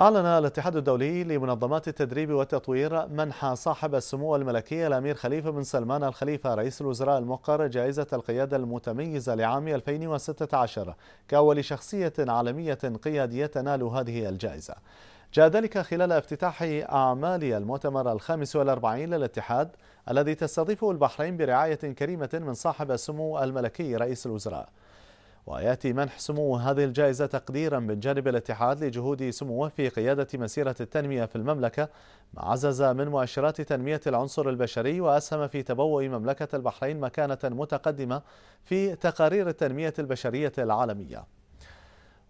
أعلن الاتحاد الدولي لمنظمات التدريب والتطوير منح صاحب السمو الملكي الأمير خليفة بن سلمان الخليفة رئيس الوزراء الموقر جائزة القيادة المتميزة لعام 2016 كأول شخصية عالمية قيادية تنال هذه الجائزة جاء ذلك خلال افتتاح أعمال المؤتمر الخامس والأربعين للاتحاد الذي تستضيفه البحرين برعاية كريمة من صاحب السمو الملكي رئيس الوزراء ويأتي منح سمو هذه الجائزة تقديرا من جانب الاتحاد لجهود سموه في قيادة مسيرة التنمية في المملكة ما عزز من مؤشرات تنمية العنصر البشري وأسهم في تبوء مملكة البحرين مكانة متقدمة في تقارير التنمية البشرية العالمية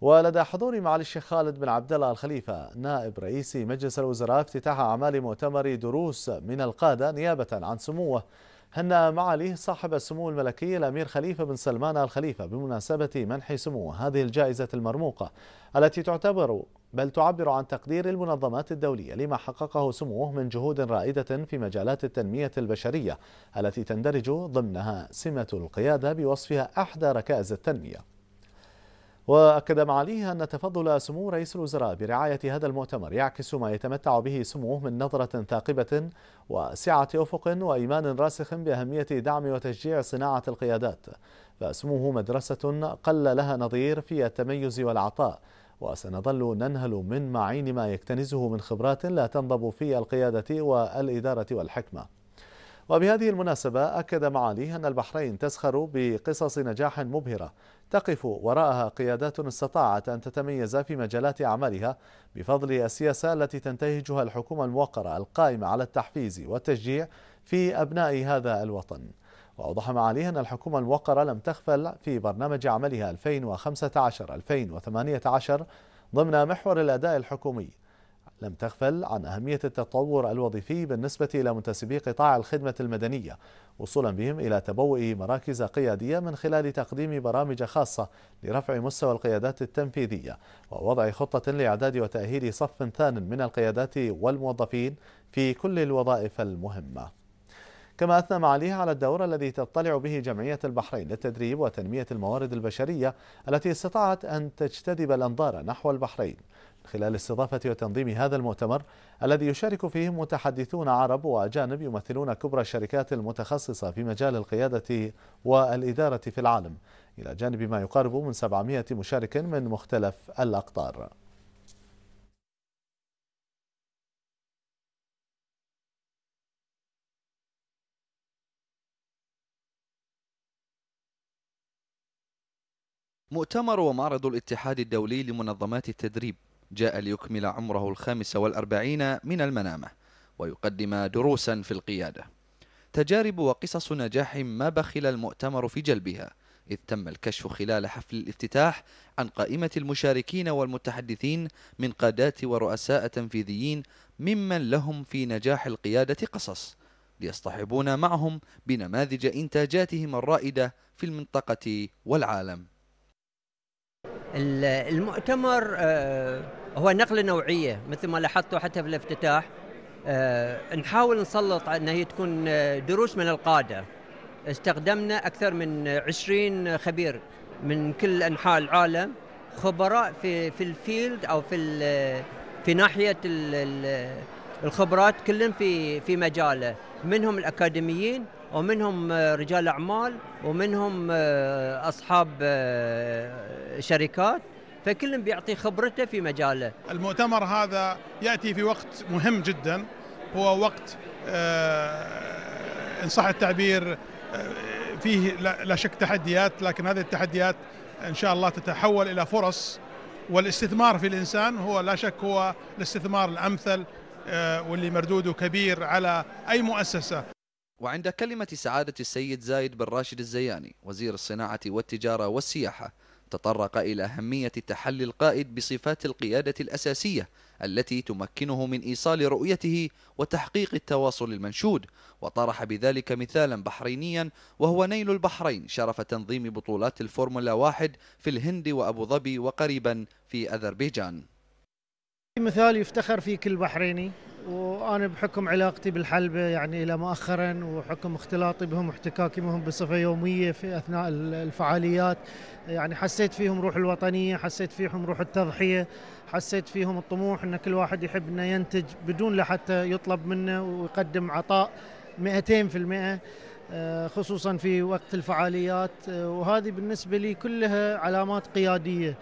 ولدى حضور معالي الشيخ خالد بن عبد الله الخليفه نائب رئيس مجلس الوزراء افتتاح اعمال مؤتمر دروس من القاده نيابه عن سموه هن معاليه صاحب السمو الملكي الأمير خليفة بن سلمان الخليفة بمناسبة منح سموه هذه الجائزة المرموقة التي تعتبر بل تعبر عن تقدير المنظمات الدولية لما حققه سموه من جهود رائدة في مجالات التنمية البشرية التي تندرج ضمنها سمة القيادة بوصفها أحدى ركائز التنمية وأكد معاليه أن تفضل سمو رئيس الوزراء برعاية هذا المؤتمر يعكس ما يتمتع به سموه من نظرة ثاقبة وسعة أفق وإيمان راسخ بأهمية دعم وتشجيع صناعة القيادات فسموه مدرسة قل لها نظير في التميز والعطاء وسنظل ننهل من معين ما يكتنزه من خبرات لا تنضب في القيادة والإدارة والحكمة وبهذه المناسبة أكد معاليه أن البحرين تسخر بقصص نجاح مبهرة تقف وراءها قيادات استطاعت أن تتميز في مجالات أعمالها بفضل السياسة التي تنتهجها الحكومة الموقرة القائمة على التحفيز والتشجيع في أبناء هذا الوطن وأوضح معاليه أن الحكومة الموقرة لم تخفل في برنامج عملها 2015-2018 ضمن محور الأداء الحكومي لم تغفل عن أهمية التطور الوظيفي بالنسبة إلى منتسبي قطاع الخدمة المدنية وصولا بهم إلى تبوء مراكز قيادية من خلال تقديم برامج خاصة لرفع مستوى القيادات التنفيذية ووضع خطة لإعداد وتأهيل صف ثان من القيادات والموظفين في كل الوظائف المهمة كما أثنى معاليها على الدور الذي تطلع به جمعية البحرين للتدريب وتنمية الموارد البشرية التي استطاعت أن تجتذب الأنظار نحو البحرين من خلال استضافة وتنظيم هذا المؤتمر الذي يشارك فيه متحدثون عرب وأجانب يمثلون كبرى الشركات المتخصصة في مجال القيادة والإدارة في العالم إلى جانب ما يقارب من 700 مشارك من مختلف الأقطار مؤتمر ومعرض الاتحاد الدولي لمنظمات التدريب جاء ليكمل عمره الخامس والأربعين من المنامة ويقدم دروسا في القيادة تجارب وقصص نجاح ما بخل المؤتمر في جلبها إذ تم الكشف خلال حفل الافتتاح عن قائمة المشاركين والمتحدثين من قادات ورؤساء تنفيذيين ممن لهم في نجاح القيادة قصص ليصطحبونا معهم بنماذج إنتاجاتهم الرائدة في المنطقة والعالم المؤتمر آه، هو نقلة نوعية مثل ما لاحظتوا حتى في الافتتاح آه، نحاول نسلط أن هي تكون آه، دروس من القادة استخدمنا أكثر من 20 خبير من كل أنحاء العالم خبراء في في الفيلد أو في في ناحية الخبرات كلهم في في مجاله منهم الاكاديميين ومنهم آه، رجال اعمال ومنهم آه، اصحاب آه، شركات فكل بيعطي خبرته في مجاله المؤتمر هذا ياتي في وقت مهم جدا هو وقت ان صح التعبير فيه لا شك تحديات لكن هذه التحديات ان شاء الله تتحول الى فرص والاستثمار في الانسان هو لا شك هو الاستثمار الامثل آه، واللي مردوده كبير على أي مؤسسة وعند كلمة سعادة السيد زايد بن راشد الزياني وزير الصناعة والتجارة والسياحة تطرق إلى أهمية تحلي القائد بصفات القيادة الأساسية التي تمكنه من إيصال رؤيته وتحقيق التواصل المنشود وطرح بذلك مثالا بحرينيا وهو نيل البحرين شرف تنظيم بطولات الفورمولا واحد في الهند وأبو ظبي وقريبا في أذربيجان مثال يفتخر فيه كل بحريني وانا بحكم علاقتي بالحلبه يعني الى مؤخرا وحكم اختلاطي بهم واحتكاكي بهم بصفه يوميه في اثناء الفعاليات يعني حسيت فيهم روح الوطنيه، حسيت فيهم روح التضحيه، حسيت فيهم الطموح ان كل واحد يحب انه ينتج بدون لحتى يطلب منه ويقدم عطاء 200% آه، خصوصا في وقت الفعاليات آه، وهذه بالنسبه لي كلها علامات قياديه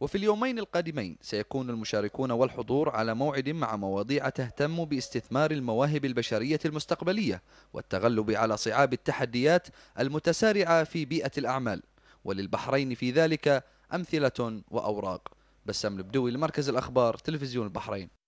وفي اليومين القادمين سيكون المشاركون والحضور على موعد مع مواضيع تهتم باستثمار المواهب البشرية المستقبلية والتغلب على صعاب التحديات المتسارعة في بيئة الأعمال وللبحرين في ذلك أمثلة وأوراق بسام البدوي لمركز الأخبار تلفزيون البحرين